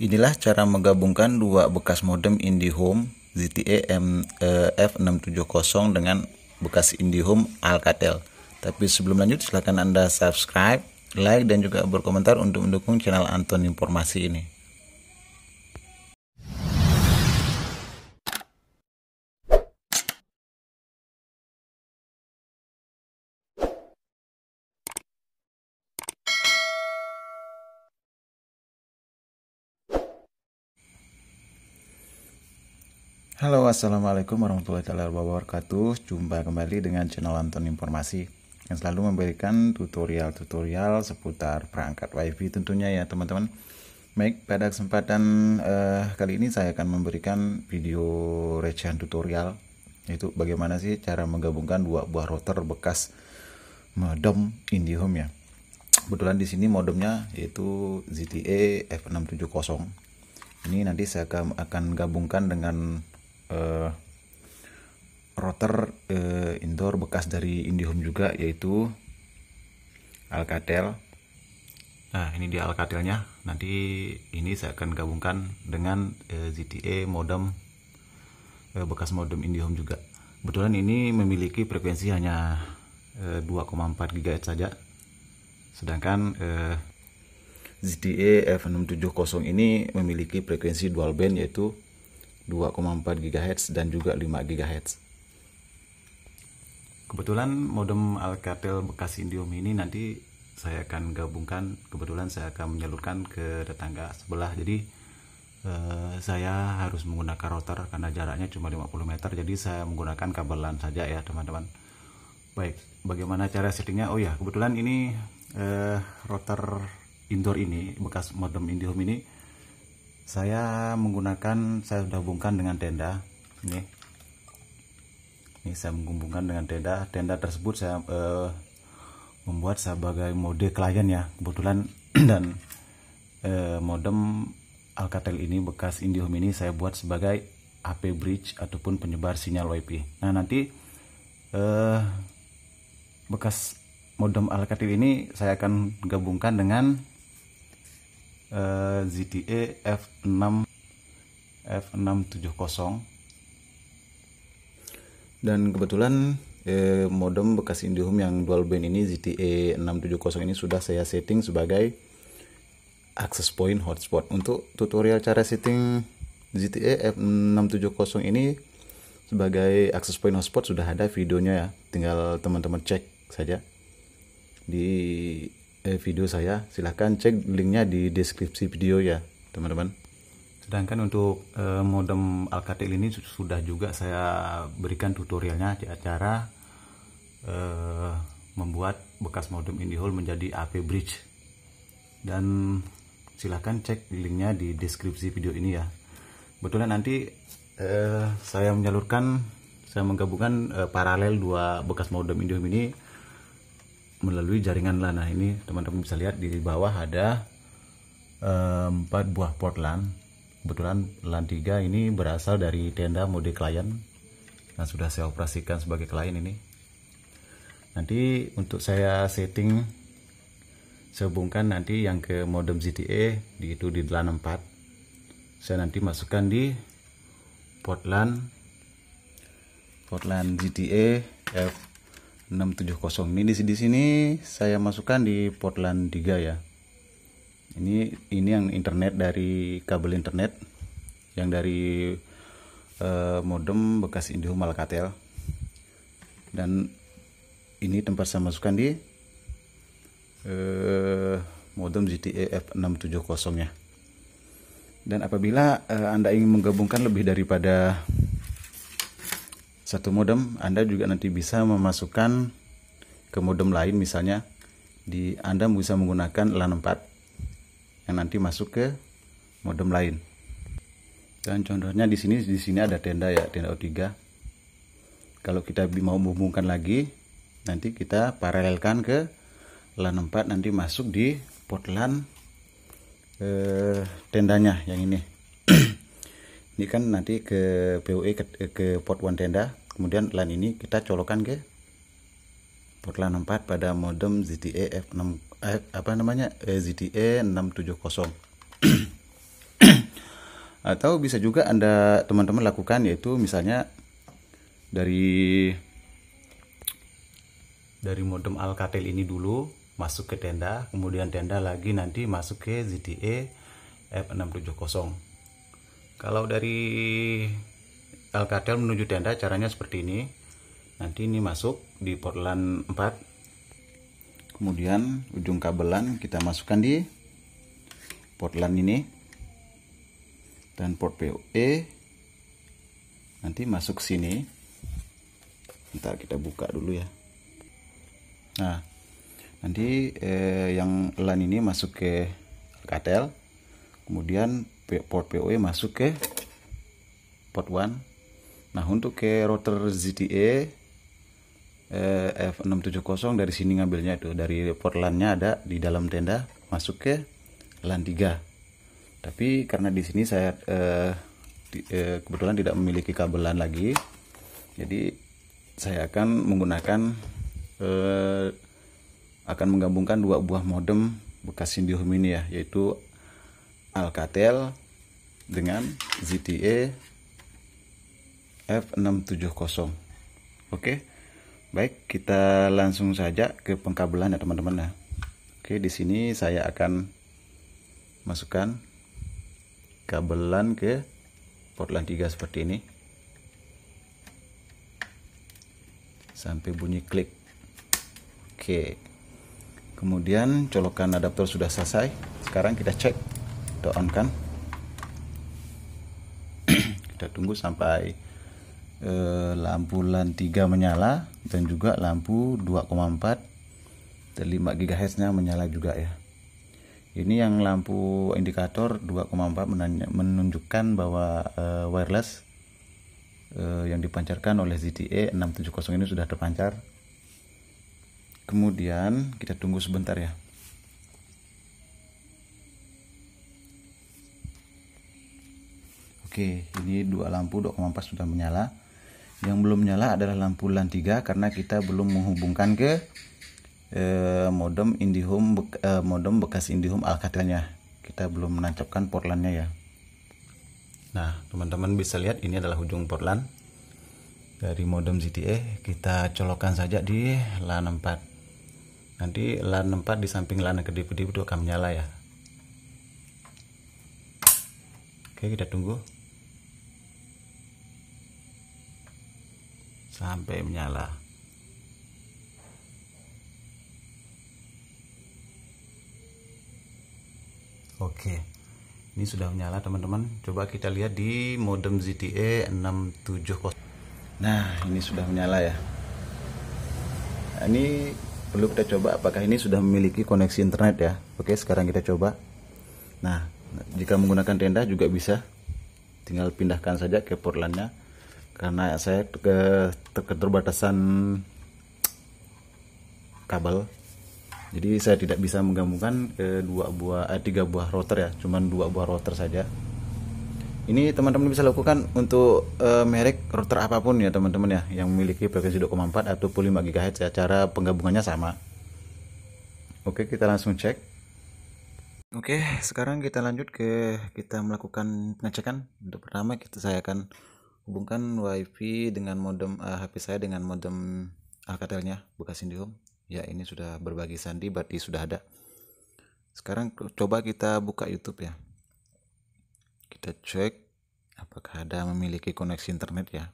Inilah cara menggabungkan dua bekas modem IndiHome ZTE eh, F670 dengan bekas IndiHome Alcatel. Tapi sebelum lanjut silahkan Anda subscribe, like, dan juga berkomentar untuk mendukung channel Anton Informasi ini. Halo assalamualaikum warahmatullahi wabarakatuh Jumpa kembali dengan channel Anton Informasi Yang selalu memberikan tutorial-tutorial seputar perangkat wifi tentunya ya teman-teman Baik pada kesempatan eh, kali ini saya akan memberikan video recehan tutorial Yaitu bagaimana sih cara menggabungkan dua buah router bekas modem IndiHome ya Kebetulan di sini modemnya yaitu ZTE F670 ini nanti saya akan gabungkan dengan uh, router uh, indoor bekas dari IndiHome juga yaitu Alcatel. Nah, ini dia Alcatelnya. Nanti ini saya akan gabungkan dengan uh, eh, ZTE modem uh, bekas modem IndiHome juga. Kebetulan ini memiliki frekuensi hanya uh, 2,4 GHz saja. Sedangkan uh, ZTE F670 ini memiliki frekuensi dual band yaitu 2,4 GHz dan juga 5 GHz. Kebetulan modem Alcatel bekas Indium ini nanti saya akan gabungkan, kebetulan saya akan menyalurkan ke tetangga sebelah. Jadi eh, saya harus menggunakan router karena jaraknya cuma 50 meter, jadi saya menggunakan kabel LAN saja ya teman-teman. Baik, bagaimana cara settingnya? Oh ya, kebetulan ini eh, router indoor ini bekas modem Indium ini saya menggunakan saya sudah hubungkan dengan tenda ini ini saya menghubungkan dengan tenda tenda tersebut saya eh, membuat sebagai mode klien ya kebetulan dan eh, modem Alcatel ini bekas IndiHome ini saya buat sebagai HP bridge ataupun penyebar sinyal WiFi nah nanti eh, bekas modem Alcatel ini saya akan gabungkan dengan ZTE F6 F670 dan kebetulan eh, modem bekas Indihome yang dual band ini ZTE 670 ini sudah saya setting sebagai access point hotspot untuk tutorial cara setting ZTE F670 ini sebagai access point hotspot sudah ada videonya ya tinggal teman-teman cek saja di eh, video saya silahkan cek linknya di deskripsi video ya teman-teman sedangkan untuk eh, modem Alcatel ini sudah juga saya berikan tutorialnya di acara eh, membuat bekas modem IndiHole menjadi AP bridge dan silahkan cek linknya di deskripsi video ini ya Betulnya nanti eh, saya menyalurkan saya menggabungkan eh, paralel dua bekas modem IndiHome ini melalui jaringan LAN. Nah, ini teman-teman bisa lihat di bawah ada eh, empat um, buah port LAN. Kebetulan LAN 3 ini berasal dari tenda mode klien. Nah, sudah saya operasikan sebagai klien ini. Nanti untuk saya setting sehubungkan nanti yang ke modem ZTE di itu di LAN 4. Saya nanti masukkan di port LAN port LAN ZTE F 670 ini di, sini saya masukkan di Portland 3 ya ini ini yang internet dari kabel internet yang dari eh, modem bekas Indihome Alcatel dan ini tempat saya masukkan di eh, modem GTA F670 ya dan apabila eh, Anda ingin menggabungkan lebih daripada satu modem Anda juga nanti bisa memasukkan ke modem lain misalnya di Anda bisa menggunakan LAN4 yang nanti masuk ke modem lain. Dan contohnya di sini di sini ada tenda ya, tenda O3. Kalau kita mau menghubungkan lagi, nanti kita paralelkan ke LAN 4 nanti masuk di port LAN eh, tendanya yang ini. ini kan nanti ke PoE ke, ke port 1 tenda kemudian LAN ini kita colokan ke port LAN 4 pada modem ZTE F6 eh, apa namanya eh, ZTE 670 atau bisa juga anda teman-teman lakukan yaitu misalnya dari dari modem Alcatel ini dulu masuk ke tenda kemudian tenda lagi nanti masuk ke ZTE F670 kalau dari alkadel menuju tenda caranya seperti ini nanti ini masuk di portland 4 kemudian ujung kabelan kita masukkan di portland ini dan port POE nanti masuk sini ntar kita buka dulu ya nah nanti eh, yang LAN ini masuk ke Alcatel kemudian port POE masuk ke port 1 Nah untuk ke router ZTE eh, F670 dari sini ngambilnya itu dari port lan ada di dalam tenda masuk ke LAN 3. Tapi karena di sini saya eh, di, eh, kebetulan tidak memiliki kabel LAN lagi, jadi saya akan menggunakan eh, akan menggabungkan dua buah modem bekas Indihome ini ya, yaitu Alcatel dengan ZTE F670 oke baik kita langsung saja ke pengkabelan ya teman-teman ya. oke di sini saya akan masukkan kabelan ke port lan 3 seperti ini sampai bunyi klik oke kemudian colokan adaptor sudah selesai sekarang kita cek kita on kan kita tunggu sampai Eh, lampu LAN 3 menyala dan juga lampu 2,4 dan 5 GHz nya menyala juga ya ini yang lampu indikator 2,4 menunjukkan bahwa eh, wireless eh, yang dipancarkan oleh ZTE 670 ini sudah terpancar kemudian kita tunggu sebentar ya Oke, ini dua lampu 2,4 sudah menyala. Yang belum nyala adalah lampu LAN 3 karena kita belum menghubungkan ke eh, modem IndiHome bek, eh, modem bekas IndiHome Alcatelnya. Kita belum menancapkan port lan ya. Nah, teman-teman bisa lihat ini adalah ujung port LAN dari modem ZTE. Kita colokkan saja di LAN 4. Nanti LAN 4 di samping LAN kedip-kedip itu akan menyala ya. Oke, kita tunggu. sampai menyala oke ini sudah menyala teman-teman coba kita lihat di modem ZTE 670 nah ini sudah menyala ya nah, ini perlu kita coba apakah ini sudah memiliki koneksi internet ya oke sekarang kita coba nah jika menggunakan tenda juga bisa tinggal pindahkan saja ke portlandnya karena saya ke, keterbatasan kabel jadi saya tidak bisa menggabungkan ke dua buah eh, tiga buah router ya cuman dua buah router saja ini teman-teman bisa lakukan untuk eh, merek router apapun ya teman-teman ya yang memiliki frekuensi 2,4 atau 5 GHz ya cara penggabungannya sama oke kita langsung cek Oke, sekarang kita lanjut ke kita melakukan pengecekan. Untuk pertama kita saya akan hubungkan WiFi dengan modem uh, eh, HP saya dengan modem eh, aktl bekas Indihome ya ini sudah berbagi sandi berarti sudah ada sekarang coba kita buka YouTube ya kita cek apakah ada memiliki koneksi internet ya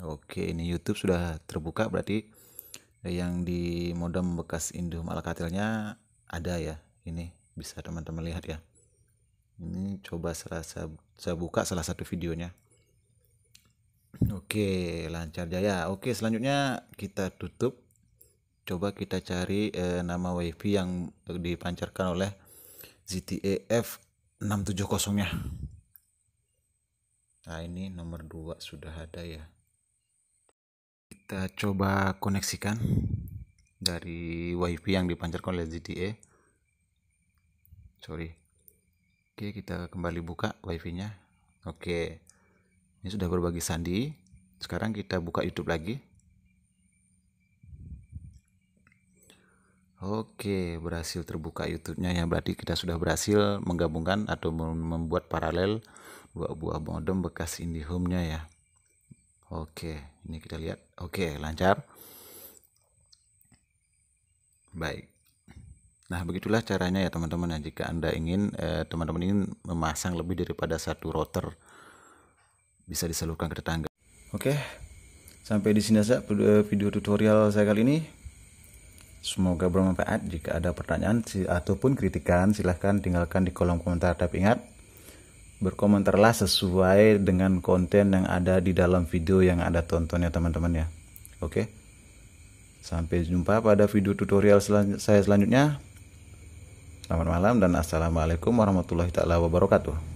Oke ini YouTube sudah terbuka berarti yang di modem bekas Indihome Alcatelnya ada ya ini bisa teman-teman lihat ya ini coba serasa saya buka salah satu videonya oke lancar jaya oke selanjutnya kita tutup coba kita cari eh, nama wifi yang dipancarkan oleh ZTE f 670 nya nah ini nomor 2 sudah ada ya kita coba koneksikan dari wifi yang dipancarkan oleh ZTE sorry Oke, kita kembali buka wifi-nya. Oke. Ini sudah berbagi sandi. Sekarang kita buka YouTube lagi. Oke, berhasil terbuka YouTube-nya ya. Berarti kita sudah berhasil menggabungkan atau membuat paralel dua buah modem bekas IndiHome-nya ya. Oke, ini kita lihat. Oke, lancar. Baik. Nah, begitulah caranya ya teman-teman. Nah, jika Anda ingin teman eh, teman-teman ingin memasang lebih daripada satu router bisa disalurkan ke tetangga. Oke. Sampai di sini saja eh, video tutorial saya kali ini. Semoga bermanfaat. Jika ada pertanyaan ataupun kritikan, silahkan tinggalkan di kolom komentar. Tapi ingat, berkomentarlah sesuai dengan konten yang ada di dalam video yang Anda tonton ya teman-teman ya. Oke. Sampai jumpa pada video tutorial saya selanjutnya. Selamat malam dan assalamualaikum warahmatullahi taala wabarakatuh.